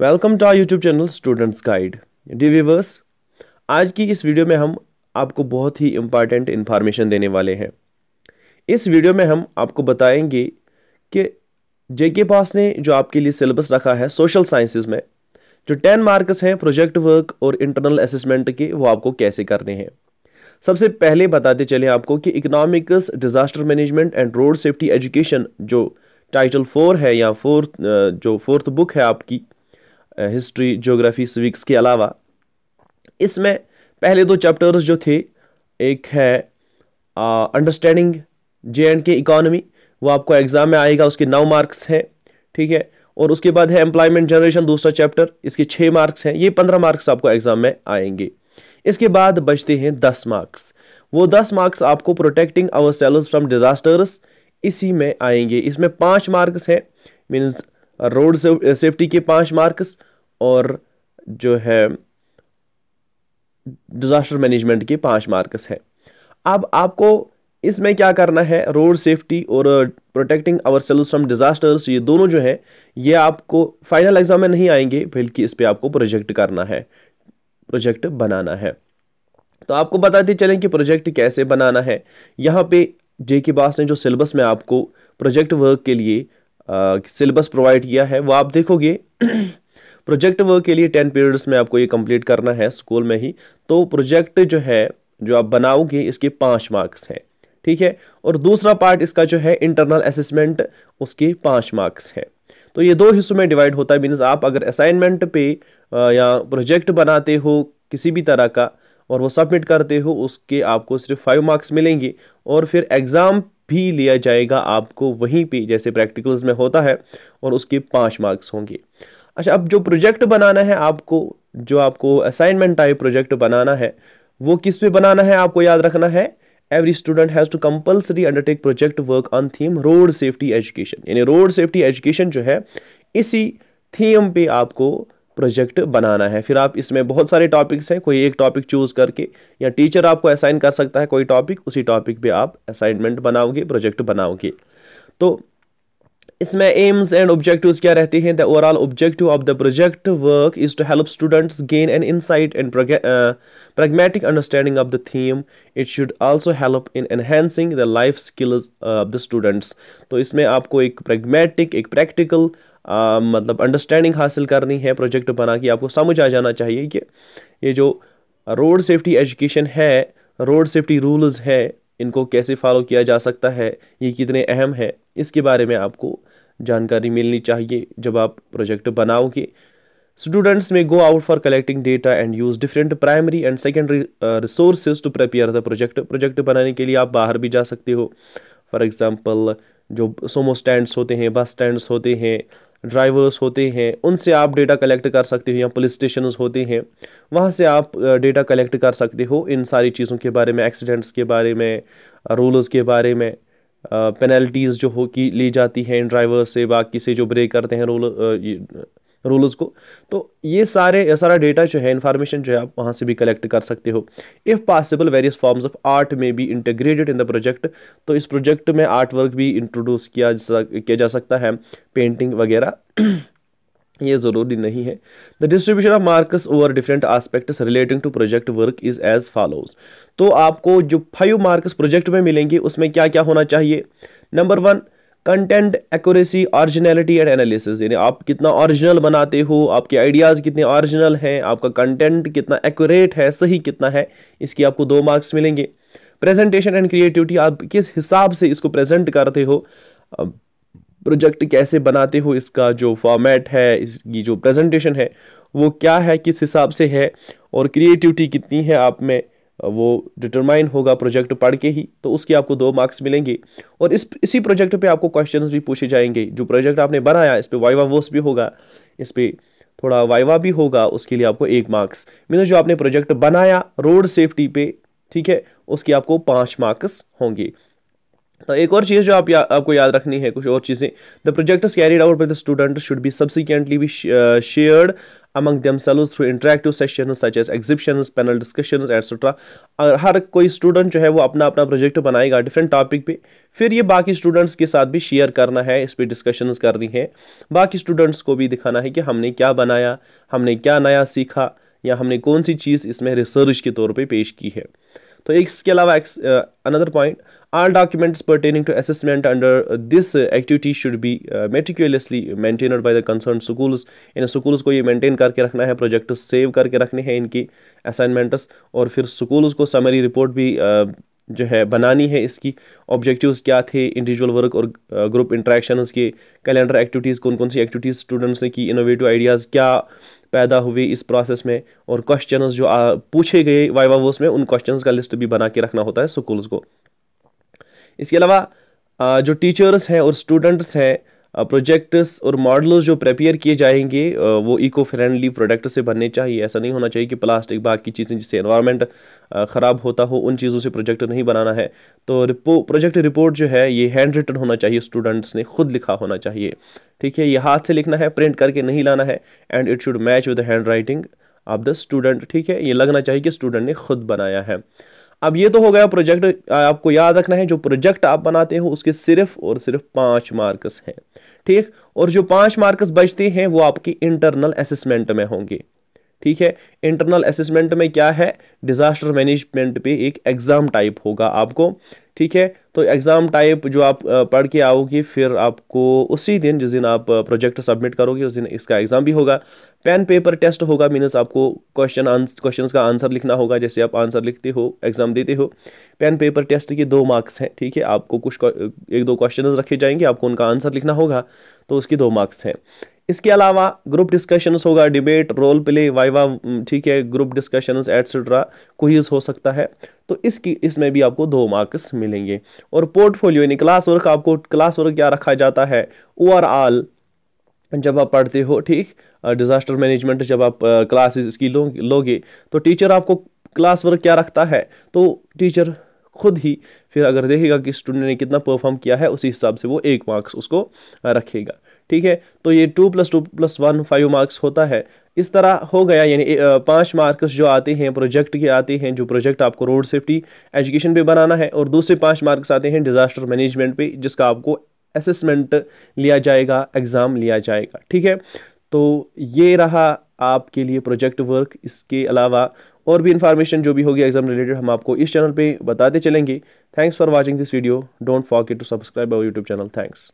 welcome to our YouTube channel students guide dear viewers आज की इस वीडियो में हम आपको बहुत ही इम्पॉर्टेंट इन्फॉर्मेशन देने वाले हैं इस वीडियो में हम आपको बताएंगे कि जेके पास ने जो आपके लिए सिलेबस रखा है सोशल साइंसिस में जो टेन मार्क्स हैं प्रोजेक्ट वर्क और इंटरनल असेसमेंट के वो आपको कैसे करने हैं सबसे पहले बताते चले आपको कि economics disaster management and road safety education जो टाइटल फोर है या फोर्थ जो फोर्थ बुक है आपकी हिस्ट्री जोग्राफी सिविक्स के अलावा इसमें पहले दो चैप्टर्स जो थे एक है understanding J and K economy वो आपको एग्ज़ाम में आएगा उसके नौ मार्क्स हैं ठीक है और उसके बाद है एम्प्लॉयमेंट जनरेशन दूसरा चैप्टर इसके छः मार्क्स हैं ये पंद्रह मार्क्स आपको एग्ज़ाम में आएंगे इसके बाद बचते हैं दस मार्क्स वो दस मार्क्स आपको protecting ourselves from disasters इसी में आएंगे इसमें पाँच मार्क्स हैं मीन्स रोड सेफ्टी के पाँच मार्क्स और जो है डिज़ास्टर मैनेजमेंट के पाँच मार्क्स हैं अब आपको इसमें क्या करना है रोड सेफ्टी और protecting ourselves from disasters ये दोनों जो है ये आपको फाइनल एग्ज़ाम में नहीं आएंगे बल्कि इस पर आपको प्रोजेक्ट करना है प्रोजेक्ट बनाना है तो आपको बताते चलें कि प्रोजेक्ट कैसे बनाना है यहाँ पे जे के बास ने जो सिलेबस में आपको प्रोजेक्ट वर्क के लिए सिलेबस uh, प्रोवाइड किया है वो आप देखोगे प्रोजेक्ट वर्क के लिए टेन पीरियड्स में आपको ये कंप्लीट करना है स्कूल में ही तो प्रोजेक्ट जो है जो आप बनाओगे इसके पाँच मार्क्स हैं ठीक है और दूसरा पार्ट इसका जो है इंटरनल असेसमेंट उसके पाँच मार्क्स हैं तो ये दो हिस्सों में डिवाइड होता है मीन्स आप अगर असाइनमेंट पे या प्रोजेक्ट बनाते हो किसी भी तरह का और वो सबमिट करते हो उसके आपको सिर्फ फाइव मार्क्स मिलेंगे और फिर एग्ज़ाम भी लिया जाएगा आपको वहीं पे जैसे प्रैक्टिकल्स में होता है और उसके पाँच मार्क्स होंगे अच्छा अब जो प्रोजेक्ट बनाना है आपको जो आपको असाइनमेंट टाइप प्रोजेक्ट बनाना है वो किस पे बनाना है आपको याद रखना है every student has to compulsory undertake project work on theme road safety education यानी रोड सेफ्टी एजुकेशन जो है इसी थीम पे आपको प्रोजेक्ट बनाना है फिर आप इसमें बहुत सारे टॉपिक्स हैं कोई एक टॉपिक चूज़ करके या टीचर आपको असाइन कर सकता है कोई टॉपिक उसी टॉपिक पे आप असाइनमेंट बनाओगे प्रोजेक्ट बनाओगे तो इसमें एम्स एंड ऑब्जेक्टिव्स क्या रहते हैं the overall objective of the project work is to help students gain an insight and pragmatic understanding of the theme it should also help in enhancing the life skills of the students तो इसमें आपको एक pragmatic एक practical uh, मतलब understanding हासिल करनी है project बना के आपको समझ आ जाना चाहिए कि ये जो रोड सेफ्टी एजुकेशन है रोड सेफ्टी रूल्स है इनको कैसे फॉलो किया जा सकता है ये कितने अहम है इसके बारे में आपको जानकारी मिलनी चाहिए जब आप प्रोजेक्ट बनाओगे students may go out for collecting data and use different primary and secondary resources to prepare the project project बनाने के लिए आप बाहर भी जा सकते हो फॉर एग्ज़ाम्पल जो सोमो स्टैंड्स होते हैं बस स्टैंड्स होते हैं ड्राइवर्स होते हैं उनसे आप डेटा कलेक्ट कर सकते हो या पुलिस स्टेशन होते हैं वहाँ से आप डेटा uh, कलेक्ट कर सकते हो इन सारी चीज़ों के बारे में एक्सीडेंट्स के बारे में रूल्स uh, के बारे में पेनल्टीज़ जो हो कि ली जाती हैं ड्राइवर से बाकी से जो ब्रेक करते हैं रोल रूल्स को तो ये सारे ये सारा डेटा जो है इन्फॉर्मेशन जो है आप वहाँ से भी कलेक्ट कर सकते हो if possible various forms of art में भी इंटीग्रेटेड इन द प्रोजेक्ट तो इस प्रोजेक्ट में आर्ट वर्क भी इंट्रोड्यूस किया जा, किया जा सकता है पेंटिंग वगैरह ये ज़रूरी नहीं है the distribution of marks over different aspects relating to project work is as follows तो आपको जो फाइव मार्क्स प्रोजेक्ट में मिलेंगे उसमें क्या क्या होना चाहिए number one content accuracy originality and analysis यानी आप कितना ऑरिजिनल बनाते हो आपके आइडियाज़ कितने ऑरिजिनल हैं आपका कंटेंट कितना एक्यूरेट है सही कितना है इसकी आपको दो मार्क्स मिलेंगे प्रेजेंटेशन एंड क्रिएटिविटी आप किस हिसाब से इसको प्रेजेंट करते हो प्रोजेक्ट कैसे बनाते हो इसका जो फॉर्मेट है इसकी जो प्रेजेंटेशन है वो क्या है किस हिसाब से है और क्रिएटिविटी कितनी है आप में वो डिटरमाइन होगा प्रोजेक्ट पढ़ के ही तो उसके आपको दो मार्क्स मिलेंगे और इस इसी प्रोजेक्ट पे आपको क्वेश्चंस भी पूछे जाएंगे जो प्रोजेक्ट आपने बनाया इस पर वाइवा वोस भी होगा इस पर थोड़ा वाइवा भी होगा उसके लिए आपको एक मार्क्स मीनस जो आपने प्रोजेक्ट बनाया रोड सेफ्टी पे ठीक है उसके आपको पाँच मार्क्स होंगे तो एक और चीज़ जो आप या, आपको याद रखनी है कुछ और चीज़ें the project carried out by the student should be subsequently be shared them themselves through interactive session such as exhibition panel discussion etcetera अगर हर कोई स्टूडेंट जो है वो अपना अपना प्रोजेक्ट बनाएगा डिफरेंट टॉपिक पे फिर ये बाकी स्टूडेंट्स के साथ भी शेयर करना है इस पर डिस्कशंस करनी है बाकी स्टूडेंट्स को भी दिखाना है कि हमने क्या बनाया हमने क्या नया सीखा या हमने कौन सी चीज़ इसमें रिसर्च के तौर पे पेश की है तो इसके अलावा another point all documents pertaining to assessment under this activity should be meticulously maintained by the concern schools in schools को ये मेंटेन करके रखना है प्रोजेक्ट सेव करके रखने हैं इनकी असाइनमेंट्स और फिर स्कूल्स को समरी रिपोर्ट भी uh, जो है बनानी है इसकी ऑब्जेक्टिव्स क्या थे इंडिविजुअल वर्क और ग्रुप इंट्रैक्शन के कैलेंडर एक्टिविटीज़ कौन कौन सी एक्टिविटीज़ स्टूडेंट्स ने की इनोवेटिव आइडियाज़ क्या पैदा हुए इस प्रोसेस में और क्वेश्चन जो आ, पूछे गए वाइवा वर्स में उन क्वेश्चन का लिस्ट भी बना के रखना होता है स्कूल्स को इसके अलावा जो टीचर्स हैं और स्टूडेंट्स हैं प्रोजेक्ट्स और मॉडल्स जो प्रपेयर किए जाएंगे वो इको फ्रेंडली प्रोडक्ट से बनने चाहिए ऐसा नहीं होना चाहिए कि प्लास्टिक बाग की चीज़ें जिससे इन्वायरमेंट ख़राब होता हो उन चीज़ों से प्रोजेक्ट नहीं बनाना है तो रिपो प्रोजेक्ट रिपोर्ट जो है ये हैंड रिटन होना चाहिए स्टूडेंट्स ने खुद लिखा होना चाहिए ठीक है ये हाथ से लिखना है प्रिंट करके नहीं लाना है and it should match with hand writing of the student ठीक है ये लगना चाहिए कि स्टूडेंट ने खुद बनाया है अब ये तो हो गया प्रोजेक्ट आपको याद रखना है जो प्रोजेक्ट आप बनाते हो उसके सिर्फ और सिर्फ पांच मार्क्स हैं ठीक और जो पांच मार्क्स बचते हैं वो आपकी इंटरनल असेसमेंट में होंगे ठीक है इंटरनल असेसमेंट में क्या है डिजास्टर मैनेजमेंट पे एक एग्ज़ाम टाइप होगा आपको ठीक है तो एग्ज़ाम टाइप जो आप पढ़ के आओगे फिर आपको उसी दिन जिस दिन आप प्रोजेक्ट सबमिट करोगे उस दिन इसका एग्ज़ाम भी होगा पेन पेपर टेस्ट होगा मीनस आपको क्वेश्चन क्वेश्चन का आंसर लिखना होगा जैसे आप आंसर लिखते हो एग्ज़ाम देते हो पेन पेपर टेस्ट के दो मार्क्स हैं ठीक है आपको कुछ एक दो क्वेश्चन रखे जाएंगे आपको उनका आंसर लिखना होगा तो उसके दो मार्क्स हैं इसके अलावा ग्रुप डिस्कशंस होगा डिबेट रोल प्ले वाइवा ठीक है ग्रुप डिस्कशंस एट्सट्रा क्विज हो सकता है तो इसकी इसमें भी आपको दो मार्क्स मिलेंगे और पोर्टफोलियो यानी क्लास वर्क आपको क्लास वर्क क्या रखा जाता है ओवरऑल जब आप पढ़ते हो ठीक डिज़ास्टर मैनेजमेंट जब आप क्लासेस इसकी लो, लोगे तो टीचर आपको क्लास वर्क क्या रखता है तो टीचर खुद ही फिर अगर देखेगा कि स्टूडेंट ने कितना परफॉर्म किया है उसी हिसाब से वो एक मार्क्स उसको रखेगा ठीक है तो ये two plus two plus one five marks होता है इस तरह हो गया यानी पाँच मार्क्स जो आते हैं प्रोजेक्ट के आते हैं जो प्रोजेक्ट आपको रोड सेफ्टी एजुकेशन पे बनाना है और दूसरे पाँच मार्क्स आते हैं डिज़ास्टर मैनेजमेंट पे जिसका आपको असेसमेंट लिया जाएगा एग्ज़ाम लिया जाएगा ठीक है तो ये रहा आपके लिए प्रोजेक्ट वर्क इसके अलावा और भी इन्फॉर्मेशन जो भी होगी एग्जाम रिलेटेड हम आपको इस चैनल पे बताते चलेंगे thanks for watching this video don't forget to subscribe our YouTube channel thanks